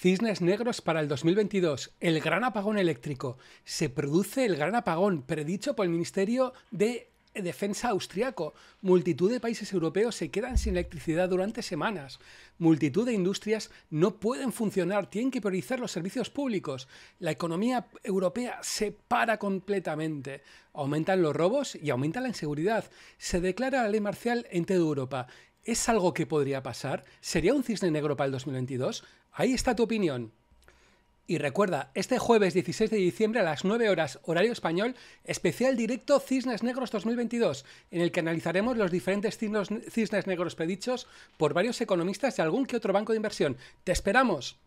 Cisnes negros para el 2022. El gran apagón eléctrico. Se produce el gran apagón predicho por el Ministerio de Defensa austriaco. Multitud de países europeos se quedan sin electricidad durante semanas. Multitud de industrias no pueden funcionar, tienen que priorizar los servicios públicos. La economía europea se para completamente. Aumentan los robos y aumenta la inseguridad. Se declara la ley marcial en toda Europa. ¿Es algo que podría pasar? ¿Sería un cisne negro para el 2022? Ahí está tu opinión. Y recuerda, este jueves 16 de diciembre a las 9 horas horario español, especial directo Cisnes Negros 2022, en el que analizaremos los diferentes cisnes negros predichos por varios economistas de algún que otro banco de inversión. ¡Te esperamos!